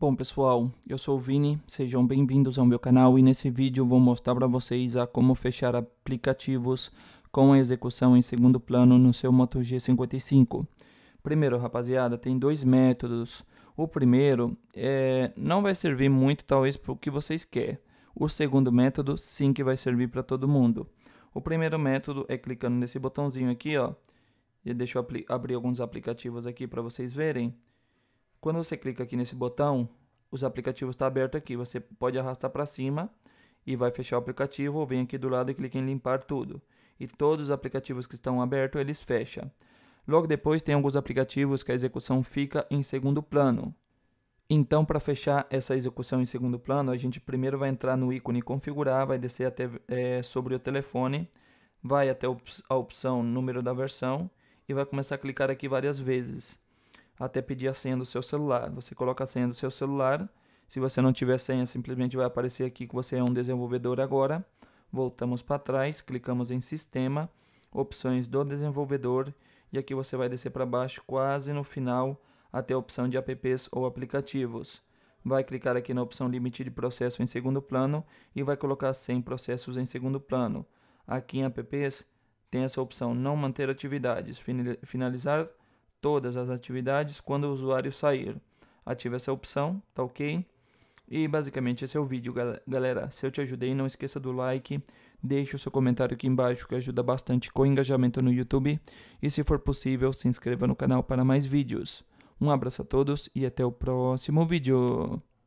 Bom pessoal, eu sou o Vini, sejam bem-vindos ao meu canal e nesse vídeo vou mostrar para vocês a como fechar aplicativos com a execução em segundo plano no seu Moto G55. Primeiro rapaziada, tem dois métodos. O primeiro é, não vai servir muito talvez para o que vocês querem. O segundo método sim que vai servir para todo mundo. O primeiro método é clicando nesse botãozinho aqui ó. E deixa eu abrir alguns aplicativos aqui para vocês verem. Quando você clica aqui nesse botão, os aplicativos tá aberto aqui. Você pode arrastar para cima e vai fechar o aplicativo, ou vem aqui do lado e clica em limpar tudo. E todos os aplicativos que estão abertos, eles fecham. Logo depois tem alguns aplicativos que a execução fica em segundo plano. Então, para fechar essa execução em segundo plano, a gente primeiro vai entrar no ícone configurar, vai descer até é, sobre o telefone, vai até a opção número da versão e vai começar a clicar aqui várias vezes até pedir a senha do seu celular. Você coloca a senha do seu celular. Se você não tiver senha, simplesmente vai aparecer aqui que você é um desenvolvedor agora. Voltamos para trás, clicamos em Sistema, Opções do Desenvolvedor e aqui você vai descer para baixo quase no final até a opção de apps ou aplicativos. Vai clicar aqui na opção Limite de processo em segundo plano e vai colocar 100 processos em segundo plano. Aqui em apps tem essa opção Não manter atividades, finalizar todas as atividades quando o usuário sair. Ative essa opção, tá ok? E basicamente esse é o vídeo, galera. Se eu te ajudei, não esqueça do like, deixe o seu comentário aqui embaixo que ajuda bastante com o engajamento no YouTube. E se for possível, se inscreva no canal para mais vídeos. Um abraço a todos e até o próximo vídeo.